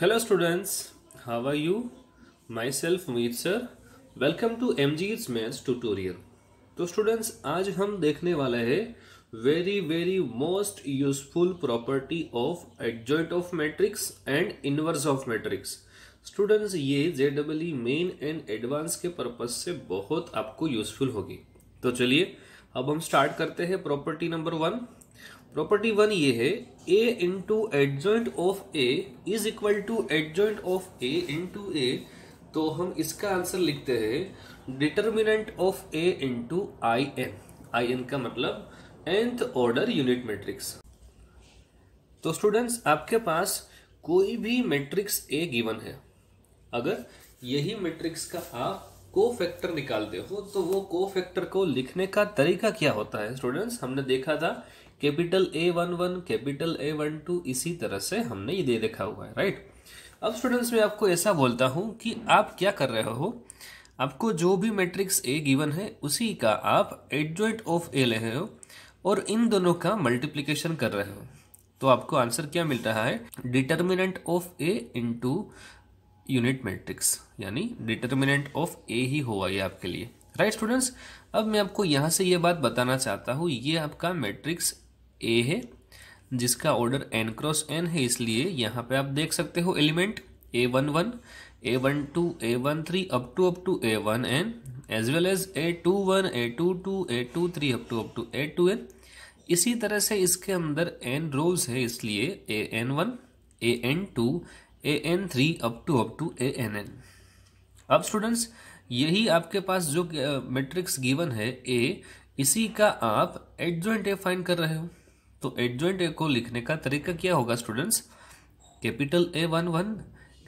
Hello students how are you myself Meet sir welcome to M G it's maths tutorial तो students आज हम देखने वाले हैं very very most useful property of adjoint of matrix and inverse of matrix students ये J double E main and advance के purpose से बहुत आपको यूजफुल होगी तो चलिए अब हम स्टार्ट करते हैं property number one property one ये है A into adjoint of A is equal to adjoint of A into A तो हम इसका आंसर लिखते हैं determinant of A into I N I N का मतलब एंथ ऑर्डर यूनिट मैट्रिक्स तो स्टूडेंट्स आपके पास कोई भी मैट्रिक्स ए गिवन है अगर यही मैट्रिक्स का आप को फैक्टर निकालते हो तो वो को फैक्टर को लिखने का तरीका क्या होता है स्टूडेंट्स हमने देखा था capital A one one capital A one two इसी तरह से हमने ये दे रखा हुआ है राइट अब स्टूडेंट्स मैं आपको ऐसा बोलता हूँ कि आप क्या कर रहे हो आपको जो भी मैट्रिक्स ए गिवन है उसी का आप एडजॉइंट ऑफ ए ले रहे हो और इन दोनों का मल्टीप्लीकेशन कर रहे हो तो आपको आंसर क्या मिल रहा है determinant of A into unit matrix यानी डिटर्मिनेंट ऑफ ए ही होगा ये आपके लिए राइट right, स्टूडेंट्स अब मैं आपको यहाँ से ये बात बताना चाहता हूँ ये आपका मैट्रिक्स ए है जिसका ऑर्डर एन क्रॉस एन है इसलिए यहाँ पे आप देख सकते हो element A one one A one two A one three up to up to A one N as well as A two one A two to A two three up to up to A two N इसी तरह से इसके अंदर N rows है इसलिए A N one A N two A N three up to up to A N N अब students यही आपके पास जो मैट्रिक्स गिवन है ए इसी का आप एडजॉइंट ए फाइंड कर रहे हो तो एडजॉइंट को लिखने का तरीका क्या होगा students capital A one one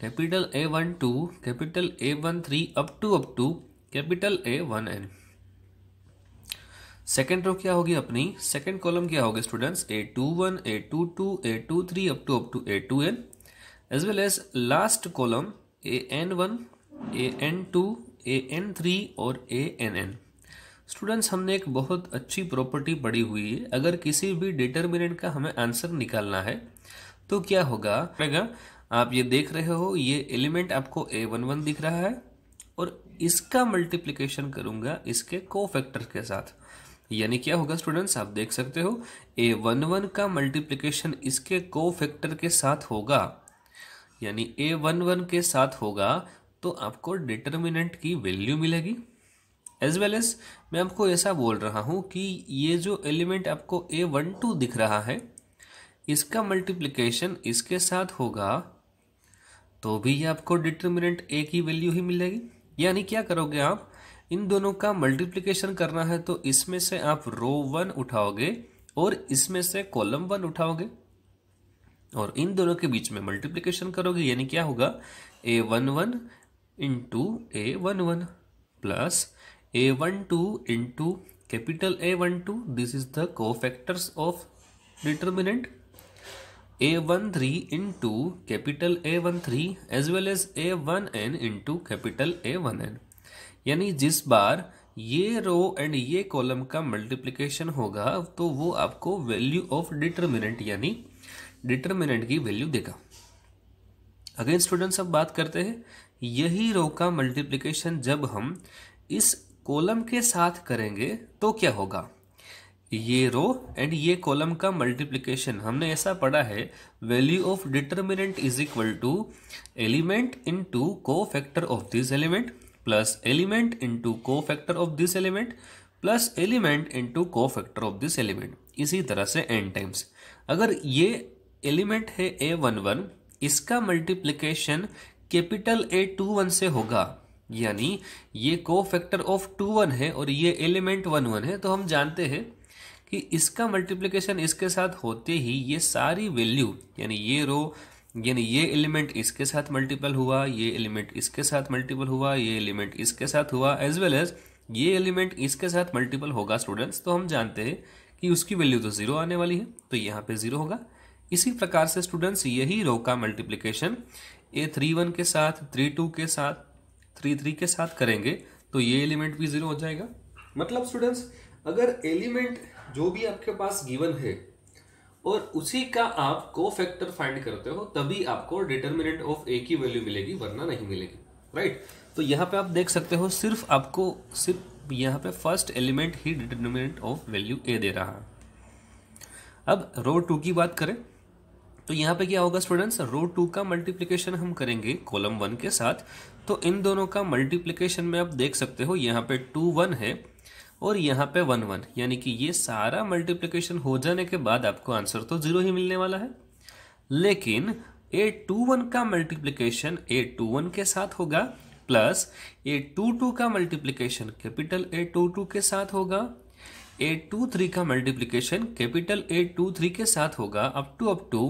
capital A one two capital A one three up to up to capital A one N second row क्या होगी अपनी सेकेंड कॉलम क्या होगी students A two one A two to A two three up to up to A two N as well as last column A N one A N two A N three और A N N students हमने एक बहुत अच्छी property पढ़ी हुई है अगर किसी भी डिटर्मिनेंट का हमें आंसर निकालना है तो क्या होगा आप ये देख रहे हो ये एलिमेंट आपको ए वन वन दिख रहा है और इसका मल्टीप्लीकेशन करूंगा इसके को फैक्टर के साथ यानी क्या होगा स्टूडेंट्स आप देख सकते हो ए वन वन का मल्टीप्लीकेशन इसके को फैक्टर के साथ होगा यानी ए वन वन के साथ होगा तो आपको डिटर्मिनेंट की वैल्यू मिलेगी एज वेल एज मैं आपको ऐसा बोल रहा हूँ कि ये जो एलिमेंट आपको ए वन टू दिख रहा है इसका मल्टीप्लिकेशन इसके साथ होगा तो भी आपको डिटर्मिनेंट ए की वैल्यू ही मिलेगी यानी क्या करोगे आप इन दोनों का मल्टीप्लिकेशन करना है तो इसमें से आप रो वन उठाओगे और इसमें से कॉलम वन उठाओगे और इन दोनों के बीच में मल्टीप्लिकेशन करोगे यानी क्या होगा A one one into A one one plus A A one one two two capital this is the co A one three into capital A one three as well as A one N into capital A one N यानी जिस बार ये row and ये column का multiplication होगा तो वो आपको वैल्यू ऑफ डिटर्मिनेंट यानी डिटर्मिनेंट की वैल्यू देगा अगेन स्टूडेंट्स अब बात करते हैं यही रो का मल्टीप्लीकेशन जब हम इस कॉलम के साथ करेंगे तो क्या होगा ये रो एंड ये कॉलम का मल्टीप्लिकेशन हमने ऐसा पढ़ा है value of determinant is equal to element into cofactor of this element plus element into cofactor of this element plus element into cofactor of this element इसी तरह से N times अगर ये element है A one one इसका multiplication capital A two one से होगा यानी ये को फैक्टर ऑफ टू वन है और ये एलिमेंट वन वन है तो हम जानते हैं कि इसका मल्टीप्लिकेशन इसके साथ होते ही ये सारी वैल्यू यानी ये रो यानी ये एलिमेंट इसके साथ मल्टीपल हुआ ये एलिमेंट इसके साथ मल्टीपल हुआ ये एलिमेंट इसके साथ हुआ एज वेल एज ये एलिमेंट इसके साथ मल्टीपल होगा स्टूडेंट्स तो हम जानते हैं कि उसकी वैल्यू तो ज़ीरो आने वाली है तो यहाँ पे ज़ीरो होगा इसी प्रकार से स्टूडेंट्स यही रो का मल्टीप्लीकेशन ए थ्री वन के साथ थ्री टू के साथ थ्री थ्री के साथ करेंगे तो ये एलिमेंट भी ज़ीरो हो जाएगा मतलब स्टूडेंट्स अगर एलिमेंट जो भी आपके पास गिवन है और उसी का आप को फैक्टर फाइंड करते हो तभी आपको डिटर्मिनेंट ऑफ ए की वैल्यू मिलेगी वरना नहीं मिलेगी राइट तो यहाँ पे आप देख सकते हो सिर्फ आपको सिर्फ यहाँ पे फर्स्ट एलिमेंट ही डिटर्मिनेंट ऑफ वैल्यू ए दे रहा है अब रो टू की बात करें तो यहाँ पे क्या होगा स्टूडेंट्स रो टू का मल्टीप्लीकेशन हम करेंगे कॉलम वन के साथ तो इन दोनों का मल्टीप्लीकेशन में आप देख सकते हो यहाँ पे टू वन है और यहाँ पे वन वन यानी कि ये सारा मल्टीप्लीकेशन हो जाने के बाद आपको आंसर तो जीरो ही मिलने वाला है लेकिन ए टू वन का मल्टीप्लीकेशन ए टू वन के साथ होगा प्लस ए टू टू का multiplication capital A two two के साथ होगा ए टू थ्री का multiplication capital A two three के साथ होगा up to up to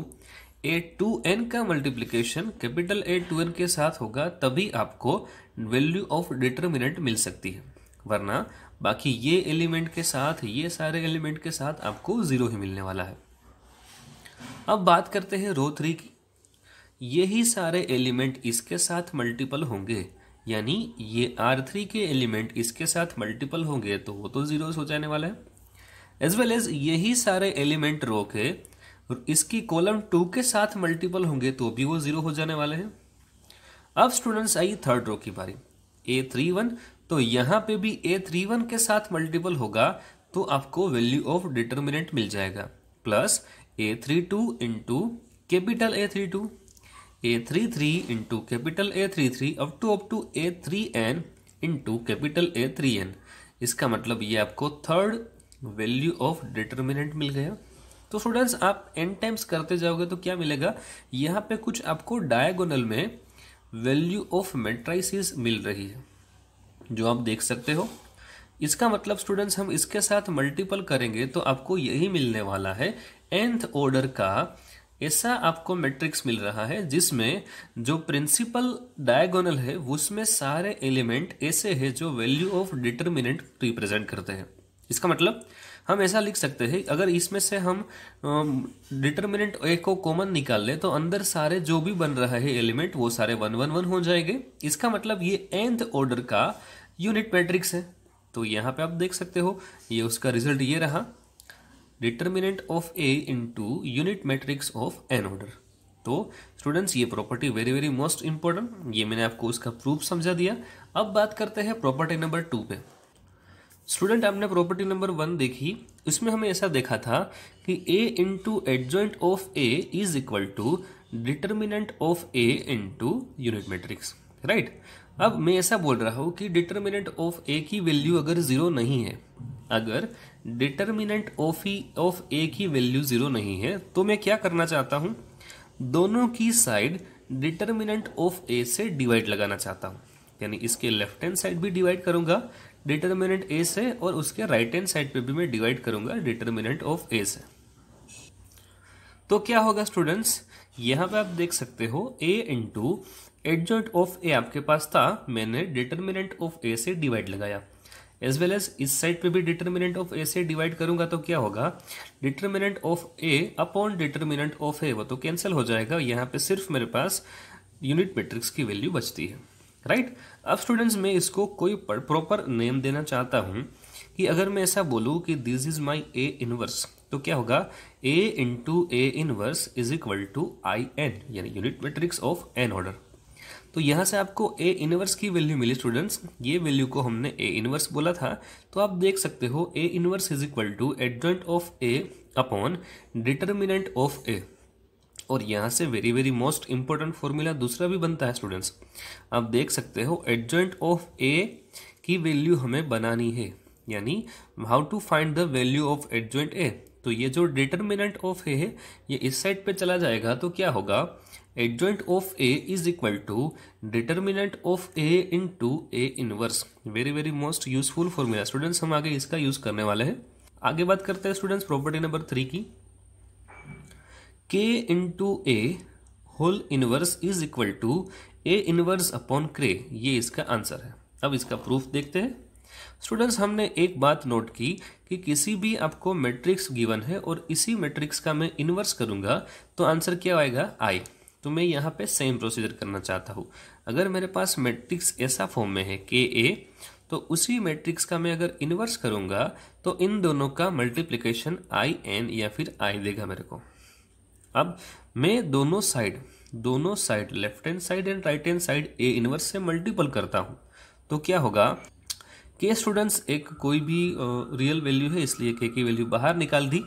A two N का multiplication capital A two N के साथ होगा तभी आपको वैल्यू ऑफ डिटर्मिनेंट मिल सकती है वरना बाकी ये एलिमेंट के साथ ये सारे एलिमेंट के साथ आपको ज़ीरो ही मिलने वाला है अब बात करते हैं रो थ्री की यही सारे एलिमेंट इसके साथ मल्टीपल होंगे यानी ये आर थ्री के एलिमेंट इसके साथ मल्टीपल होंगे तो वो तो ज़ीरो हो जाने वाला है एज वेल एज यही सारे एलिमेंट रो के और इसकी कॉलम टू के साथ मल्टीपल होंगे तो भी वो जीरो हो जाने वाले हैं अब स्टूडेंट्स आई थर्ड रो की बारी ए थ्री वन तो यहाँ पे भी ए थ्री वन के साथ मल्टीपल होगा तो आपको वैल्यू ऑफ डिटर्मिनेंट मिल जाएगा plus A three two into capital A three two A three three into capital A three three up to up to A three N into capital A three N इसका मतलब ये आपको third value of determinant मिल गया तो students आप N times करते जाओगे तो क्या मिलेगा यहाँ पे कुछ आपको डायगोनल में वैल्यू ऑफ मेट्राइसिस मिल रही है जो आप देख सकते हो इसका मतलब स्टूडेंट्स हम इसके साथ मल्टीपल करेंगे तो आपको यही मिलने वाला है एंथ ऑर्डर का ऐसा आपको मैट्रिक्स मिल रहा है जिसमें जो प्रिंसिपल डायगोनल है उसमें सारे एलिमेंट ऐसे हैं जो वैल्यू ऑफ डिटर्मिनेंट रिप्रेजेंट करते हैं इसका मतलब हम ऐसा लिख सकते हैं अगर इसमें से हम डिटर्मिनेंट ए को कॉमन निकाल ले तो अंदर सारे जो भी बन रहा है एलिमेंट वो सारे वन वन वन हो जाएंगे इसका मतलब ये एंथ ऑर्डर का यूनिट मैट्रिक्स है तो यहाँ पे आप देख सकते हो ये उसका रिजल्ट ये रहा determinant of A into unit matrix of N order तो स्टूडेंट्स ये property very very most important ये मैंने आपको उसका प्रूफ समझा दिया अब बात करते हैं प्रॉपर्टी नंबर टू पे स्टूडेंट आपने प्रॉपर्टी नंबर वन देखी इसमें हमें ऐसा देखा था कि A into adjoint of A is equal to determinant of A into unit matrix right अब मैं ऐसा बोल रहा हूँ कि डिटर्मिनेंट ऑफ ए की वैल्यू अगर ज़ीरो नहीं है अगर determinant of E of A की वैल्यू ज़ीरो नहीं है तो मैं क्या करना चाहता हूँ दोनों की साइड डिटर्मिनेंट ऑफ ए से डिवाइड लगाना चाहता हूँ यानी इसके लेफ्ट हैंड साइड भी डिवाइड करूंगा डिटर्मिनेंट ए से और उसके राइट हैंड साइड पे भी मैं डिवाइड करूंगा डिटर्मिनेंट ऑफ ए से तो क्या होगा स्टूडेंट्स यहां पे आप देख सकते हो A into adjoint of A आपके पास था मैंने डिटर्मिनेंट ऑफ ए से डिवाइड लगाया एज वेल एज इस साइड पे भी डिटर्मिनेंट ऑफ ए से डिवाइड करूंगा तो क्या होगा determinant of A upon determinant of A वो तो कैंसिल हो जाएगा यहाँ पे सिर्फ मेरे पास यूनिट मैट्रिक्स की वैल्यू बचती है राइट अब स्टूडेंट्स मैं इसको कोई प्रॉपर नेम देना चाहता हूँ कि अगर मैं ऐसा बोलूँ कि this is my A inverse तो क्या होगा A into A inverse is equal to I n यानी unit matrix of N order तो यहाँ से आपको ए इनवर्स की वैल्यू मिली स्टूडेंट्स ये वैल्यू को हमने ए इनवर्स बोला था तो आप देख सकते हो A inverse is equal to adjoint of A upon determinant of A और यहाँ से very very most important formula दूसरा भी बनता है स्टूडेंट्स आप देख सकते हो एडजेंट ऑफ ए की वैल्यू हमें बनानी है यानी how to find the value of adjoint A तो ये जो डिटर्मिनेंट ऑफ ए है ये इस साइड पे चला जाएगा तो क्या होगा adjoint of A is equal to determinant of A into A inverse very very most useful formula students हम आगे इसका यूज करने वाले हैं आगे बात करते हैं स्टूडेंट्स प्रॉपर्टी नंबर थ्री की इन into A whole inverse is equal to A inverse upon क्रे ये इसका आंसर है अब इसका प्रूफ देखते हैं स्टूडेंट्स हमने एक बात नोट की कि किसी भी आपको मैट्रिक्स गिवन है और इसी मैट्रिक्स का मैं इन्वर्स करूंगा तो आंसर क्या आएगा आई तो मैं यहाँ पे सेम प्रोसीजर करना चाहता हूँ अगर मेरे पास मैट्रिक्स ऐसा फॉर्म में है के ए तो उसी मैट्रिक्स का मैं अगर इन्वर्स करूँगा तो इन दोनों का मल्टीप्लीकेशन आई एन या फिर आई देगा मेरे को अब मैं दोनों साइड दोनों side left hand side and right hand side A inverse से मल्टीपल करता हूँ तो क्या होगा के स्टूडेंट्स एक कोई भी रियल वैल्यू है इसलिए के की वैल्यू बाहर निकाल दी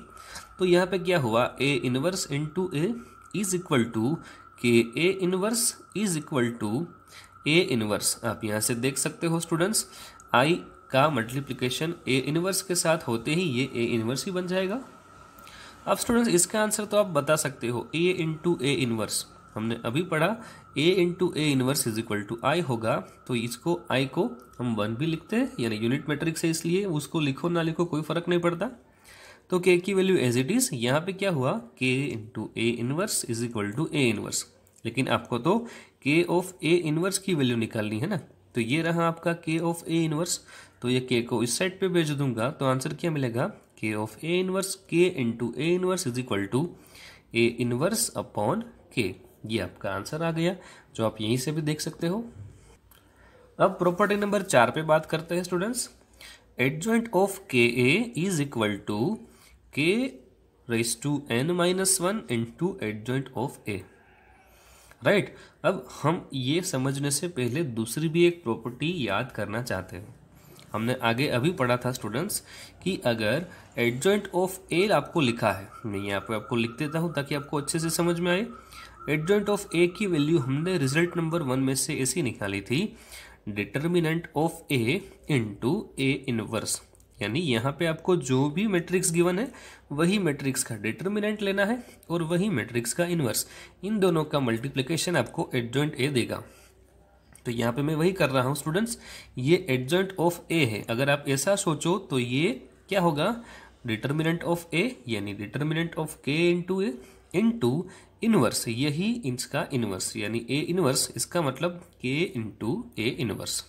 तो यहाँ पे क्या हुआ A inverse into A is equal to k A inverse is equal to A inverse आप यहाँ से देख सकते हो स्टूडेंट्स आई का मल्टीप्लीकेशन ए इनवर्स के साथ होते ही ये ए इनवर्स ही बन जाएगा अब स्टूडेंट्स इसका आंसर तो आप बता सकते हो ए इंटू ए इनवर्स हमने अभी पढ़ा A into A inverse is equal to I होगा तो इसको आई को हम वन भी लिखते हैं यानी यूनिट मेट्रिक से इसलिए उसको लिखो ना लिखो कोई फर्क नहीं पड़ता तो के की वैल्यू एज इट इज यहाँ पे क्या हुआ k into A inverse is equal to A inverse लेकिन आपको तो के ऑफ ए इनवर्स की वैल्यू निकालनी है ना तो ये रहा आपका के ऑफ ए इनवर्स तो ये के को इस साइड पे भेज दूंगा तो आंसर क्या मिलेगा k of A inverse k into A inverse is equal to A inverse upon k ये आपका आंसर आ गया जो आप यहीं से भी देख सकते हो अब प्रॉपर्टी नंबर चार पे बात करते हैं students adjoint of k A is equal to k raise to n minus one into adjoint of A right अब हम ये समझने से पहले दूसरी भी एक प्रॉपर्टी याद करना चाहते हैं हमने आगे अभी पढ़ा था स्टूडेंट्स कि अगर एडजॉइंट ऑफ एल आपको लिखा है मैं यहाँ पे आपको लिख देता हूँ ताकि आपको अच्छे से समझ में आए एडजॉइंट ऑफ ए की वैल्यू हमने रिजल्ट नंबर वन में से ऐसी निकाली थी determinant of A into A inverse यानी यहाँ पे आपको जो भी मैट्रिक्स गिवन है वही मैट्रिक्स का डिटर्मिनेंट लेना है और वही मैट्रिक्स का इनवर्स इन दोनों का मल्टीप्लिकेशन आपको एडजॉइंट ए देगा तो यहाँ पे मैं वही कर रहा हूँ स्टूडेंट्स ये एडजेंट ऑफ ए है अगर आप ऐसा सोचो तो ये क्या होगा डिटर्मिनेंट ऑफ ए यानी determinant of k into A into inverse यही इसका इनवर्स यानी ए इनवर्स इसका मतलब के इंटू ए इनवर्स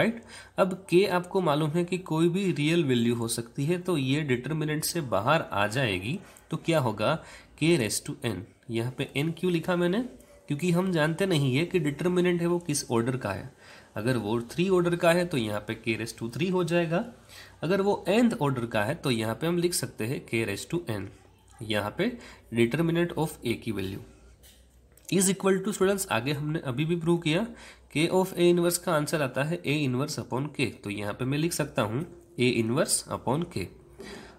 राइट अब के आपको मालूम है कि कोई भी रियल वैल्यू हो सकती है तो ये डिटर्मिनेंट से बाहर आ जाएगी तो क्या होगा के रेस टू एन यहाँ पे एन क्यों लिखा मैंने क्योंकि हम जानते नहीं है कि डिटर्मिनेंट है वो किस ऑर्डर का है अगर वो थ्री ऑर्डर का है तो यहाँ पे के रेस टू थ्री हो जाएगा अगर वो एंथ ऑर्डर का है तो यहाँ पे हम लिख सकते हैं के रेस टू एन यहाँ पे डिटर्मिनेंट ऑफ ए की value is equal to students आगे हमने अभी भी प्रूव किया के ऑफ ए इनवर्स का आंसर आता है ए इनवर्स अपॉन के तो यहाँ पे मैं लिख सकता हूँ ए इनवर्स अपॉन के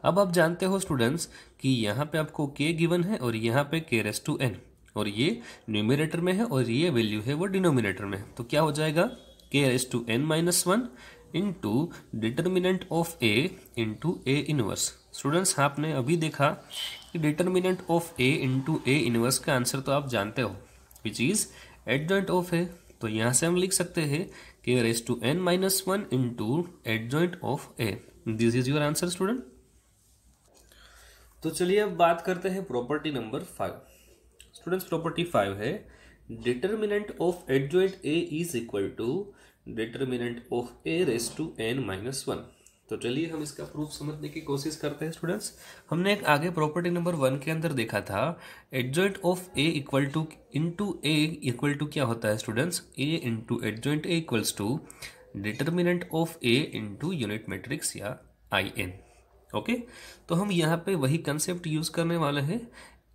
अब आप जानते हो स्टूडेंट्स कि यहाँ पे आपको के गिवन है और यहाँ पे के रेस टू एन और ये न्यूमिनेटर में है और ये वैल्यू है वो डिनोमिनेटर में तो क्या हो जाएगा k s to n minus one into determinant of A into A inverse students आपने अभी देखा कि determinant of A into A inverse का आंसर तो आप जानते हो विच इज़ एडजॉइंट ऑफ है तो यहाँ से हम लिख सकते हैं k s to n minus one into adjoint of A this is your answer student तो चलिए अब बात करते हैं property number five students property five है determinant of adjoint A is equal to determinant of A raise to n minus one तो चलिए हम इसका प्रूफ समझने की कोशिश करते हैं स्टूडेंट्स हमने एक आगे प्रॉपर्टी नंबर वन के अंदर देखा था adjoint of A equal to into A equal to क्या होता है students A into adjoint A equals to determinant of A into unit matrix या आई एन ओके तो हम यहाँ पे वही कंसेप्ट यूज़ करने वाले हैं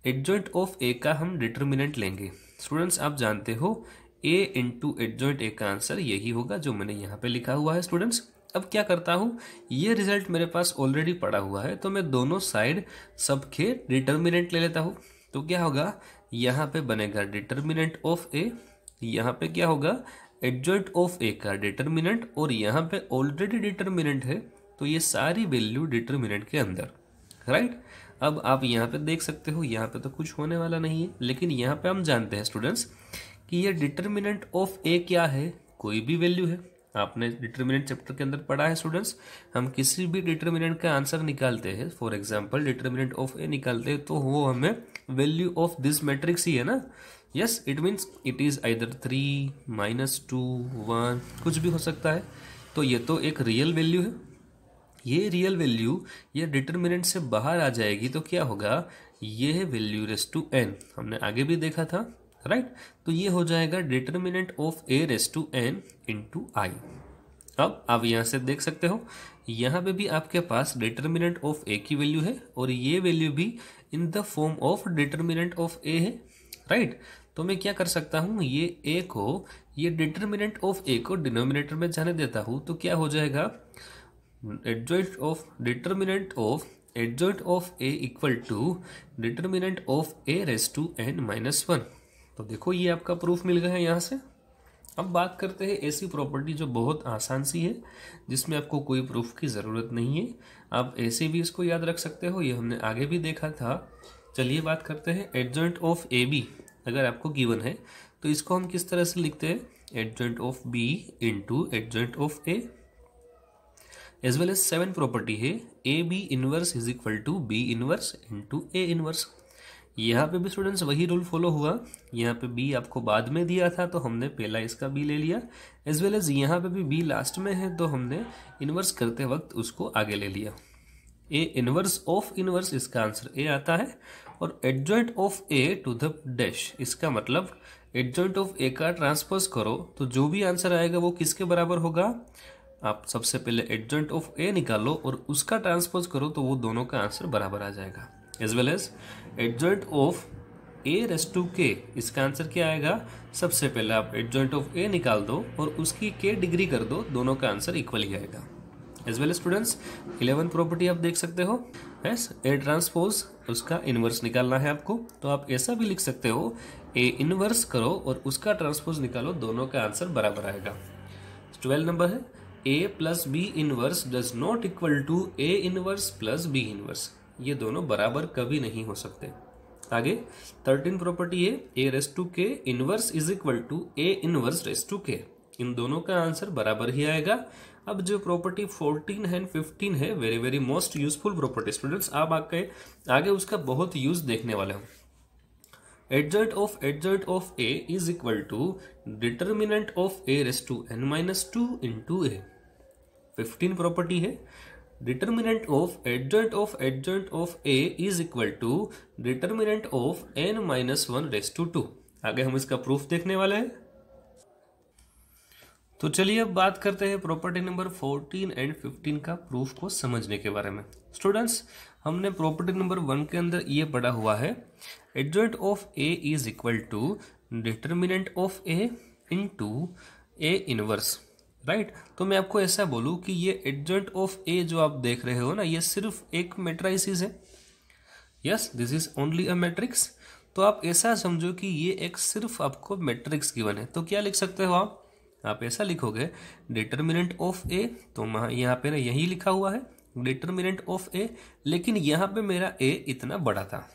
एडजॉइंट ऑफ ए का हम डिटर्मिनेंट लेंगे स्टूडेंट्स आप जानते हो ए इंटू एडजॉइंट ए का आंसर यही होगा जो मैंने यहाँ पे लिखा हुआ है स्टूडेंट्स अब क्या करता हूँ ये रिजल्ट मेरे पास ऑलरेडी पड़ा हुआ है तो मैं दोनों साइड सबके डिटर्मिनेंट ले लेता हूँ तो क्या होगा यहाँ पे बनेगा डिटर्मिनेंट ऑफ ए यहाँ पे क्या होगा एडजॉइंट ऑफ ए का डिटर्मिनेंट और यहाँ पे ऑलरेडी डिटर्मिनेंट है तो ये सारी वैल्यू डिटर्मिनेंट के अंदर राइट अब आप यहाँ पे देख सकते हो यहाँ पे तो कुछ होने वाला नहीं है लेकिन यहाँ पे हम जानते हैं स्टूडेंट्स कि ये डिटर्मिनेंट ऑफ ए क्या है कोई भी वैल्यू है आपने डिटर्मिनेंट चैप्टर के अंदर पढ़ा है स्टूडेंट्स हम किसी भी डिटर्मिनेंट का आंसर निकालते हैं for example determinant of A निकालते हैं तो वो हमें वैल्यू ऑफ दिस मैट्रिक्स ही है ना yes it means it is either three minus two one कुछ भी हो सकता है तो ये तो एक रियल वैल्यू है ये रियल वैल्यू ये डिटर्मिनेंट से बाहर आ जाएगी तो क्या होगा ये है वैल्यू रेस टू एन हमने आगे भी देखा था राइट right? तो ये हो जाएगा determinant of A raise to n into I अब आप यहाँ से देख सकते हो यहाँ पे भी आपके पास डिटर्मिनेंट ऑफ ए की वैल्यू है और ये वैल्यू भी in the form of determinant of A है राइट right? तो मैं क्या कर सकता हूँ ये ए को ये डिटर्मिनेंट ऑफ ए को डिनोमिनेटर में जाने देता हूँ तो क्या हो जाएगा adjoint of determinant of adjoint of a equal to determinant of a raise to n minus one तो देखो ये आपका प्रूफ मिल गया है यहाँ से अब बात करते हैं ऐसी प्रॉपर्टी जो बहुत आसान सी है जिसमें आपको कोई प्रूफ की ज़रूरत नहीं है आप ऐसे भी इसको याद रख सकते हो ये हमने आगे भी देखा था चलिए बात करते हैं एडजॉइंट ऑफ ए बी अगर आपको गिवन है तो इसको हम किस तरह से लिखते हैं adjoint of B into adjoint of A as well as seven property है A B inverse is equal to B inverse to A inverse यहाँ पे भी स्टूडेंट्स वही रूल फॉलो हुआ यहाँ पे बी आपको बाद में दिया था तो हमने पहला इसका बी ले लिया एज वेल एज यहाँ पे भी बी लास्ट में है तो हमने इनवर्स करते वक्त उसको आगे ले लिया ए इनवर्स ऑफ इनवर्स इसका आंसर ए आता है और adjoint of A to the dash इसका मतलब एडजॉइंट ऑफ ए का ट्रांसफर्स करो तो जो भी आंसर आएगा वो किसके बराबर होगा आप सबसे पहले एडजेंट ऑफ ए निकालो और उसका ट्रांसपोज करो तो वो दोनों का आंसर बराबर आ जाएगा as well as adjoint of A raise to k इसका आंसर क्या आएगा सबसे पहले आप एडजेंट ऑफ ए निकाल दो और उसकी के डिग्री कर दो दोनों का आंसर इक्वल ही आएगा as well students eleven property आप देख सकते हो यस ए ट्रांसपोज उसका इन्वर्स निकालना है आपको तो आप ऐसा भी लिख सकते हो ए इन्वर्स करो और उसका ट्रांसपोज निकालो दोनों का आंसर बराबर आएगा ट्वेल्व नंबर है A plus B inverse does not equal to A inverse plus B inverse ये दोनों बराबर कभी नहीं हो सकते आगे थर्टीन प्रॉपर्टी है A raise to k inverse is equal to A inverse raise to k इन दोनों का आंसर बराबर ही आएगा अब जो प्रॉपर्टी 14 है 15 है very very most useful property students आप आगे आगे उसका बहुत यूज देखने वाले हो adjoint of adjoint of A is equal to determinant of A raise to n minus two into A fifteen property है determinant of adjoint of adjoint of A is equal to determinant of n minus one raise to two आगे हम इसका proof देखने वाले हैं तो चलिए अब बात करते हैं प्रॉपर्टी नंबर 14 एंड 15 का प्रूफ को समझने के बारे में स्टूडेंट्स हमने प्रॉपर्टी नंबर वन के अंदर ये पढ़ा हुआ है adjoint of A is equal to determinant of A into A inverse right right? तो मैं आपको ऐसा बोलूँ कि ये एडजेंट ऑफ ए जो आप देख रहे हो ना ये सिर्फ एक मेट्राइसिस है yes this is only a matrix तो आप ऐसा समझो कि ये एक सिर्फ आपको मैट्रिक्स गिवन है तो क्या लिख सकते हो आप आप ऐसा लिखोगे डिटर्मिनेंट ऑफ ए तो यहाँ पे ना यही लिखा हुआ है डिटर्मिनेंट ऑफ ए लेकिन यहाँ पे मेरा ए इतना बड़ा था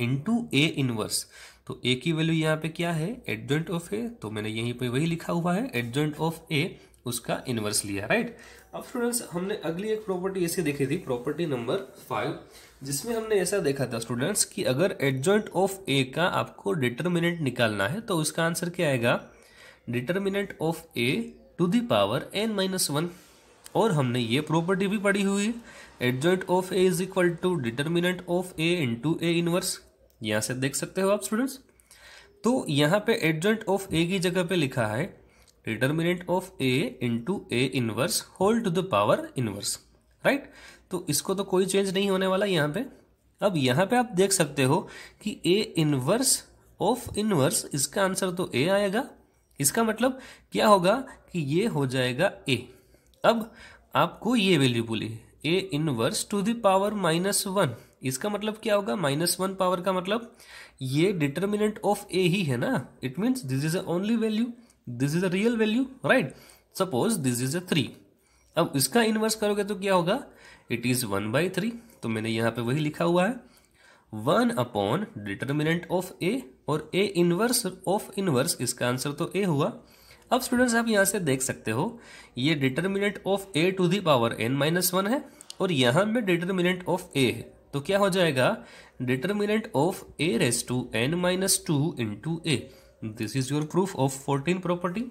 इंटू ए इनवर्स तो ए की वैल्यू यहाँ पे क्या है एडजेंट ऑफ ए तो मैंने यहीं पे वही लिखा हुआ है एडजेंट ऑफ ए उसका इन्वर्स लिया राइट अब स्टूडेंट्स हमने अगली एक प्रॉपर्टी ऐसी देखी थी प्रॉपर्टी नंबर फाइव जिसमें हमने ऐसा देखा था स्टूडेंट्स कि अगर एडजॉइंट ऑफ ए का आपको डिटर्मिनेंट निकालना है तो उसका आंसर क्या आएगा determinant of A to the power n minus one और हमने ये प्रॉपर्टी भी पढ़ी हुई है adjoint of A is equal to determinant of A into A inverse यहाँ से देख सकते हो आप स्टूडेंट्स तो यहाँ पे एडजेंट ऑफ ए की जगह पे लिखा है determinant of A into A inverse whole to the power inverse right तो इसको तो कोई चेंज नहीं होने वाला यहाँ पे अब यहाँ पे आप देख सकते हो कि ए इनवर्स ऑफ इनवर्स इसका आंसर तो ए आएगा इसका मतलब क्या होगा कि ये हो जाएगा ए अब आपको ये वैल्यू बोली A inverse to the power minus one इसका मतलब क्या होगा माइनस वन पावर का मतलब ये डिटर्मिनेंट ऑफ ए ही है ना it means this is a only value this is a real value right suppose this is a three अब इसका इनवर्स करोगे तो क्या होगा it is one by three तो मैंने यहाँ पे वही लिखा हुआ है one upon determinant of A और ए इनवर्स ऑफ इनवर्स इसका आंसर तो ए हुआ अब स्टूडेंट्स आप यहाँ से देख सकते हो ये determinant of A to the power n minus one है और यहाँ में डिटर्मिनेंट ऑफ ए है तो क्या हो जाएगा determinant of A raise to n minus two to A this is your proof of fourteen property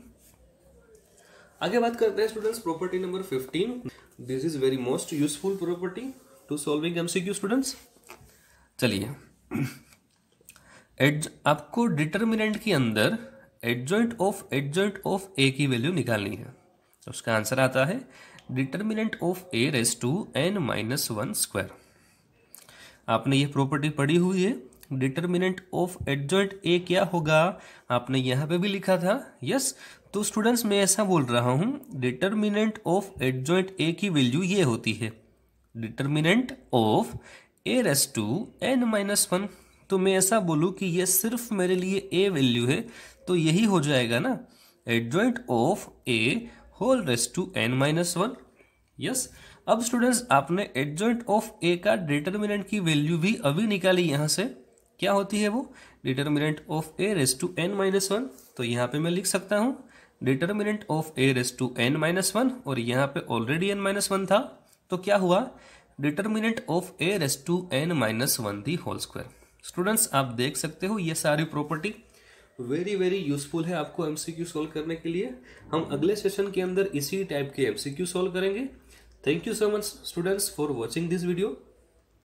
आगे बात करते हैं students property number fifteen this is very most useful property to solving MCQ students चलिए एट आपको determinant के अंदर adjoint of adjoint of A की वैल्यू निकालनी है उसका आंसर आता है determinant of A raise to n minus one square आपने ये प्रॉपर्टी पढ़ी हुई है डिटर्मिनेंट ऑफ एडजॉइंट ए क्या होगा आपने यहाँ पे भी लिखा था यस yes? तो स्टूडेंट्स मैं ऐसा बोल रहा हूँ डिटर्मिनेंट ऑफ एडजॉइंट ए की वैल्यू ये होती है determinant of A raise to n minus one तो मैं ऐसा बोलूँ कि ये सिर्फ मेरे लिए ए वैल्यू है तो यही हो जाएगा ना adjoint of A whole raise to n minus one yes अब स्टूडेंट्स आपने एडजॉइंट ऑफ ए का डिटर्मिनेंट की वैल्यू भी अभी निकाली यहाँ से क्या होती है वो determinant of A raise to n minus one तो यहाँ पे मैं लिख सकता हूँ determinant of A raise to n minus one और यहाँ पे ऑलरेडी एन माइनस वन था तो क्या हुआ determinant of A raise to n minus one the whole square students आप देख सकते हो ये सारी प्रॉपर्टी वेरी वेरी यूजफुल है आपको एमसीक्यू सॉल्व करने के लिए हम अगले सेशन के अंदर इसी टाइप के एमसीक्यू सॉल्व करेंगे thank you so much students for watching this video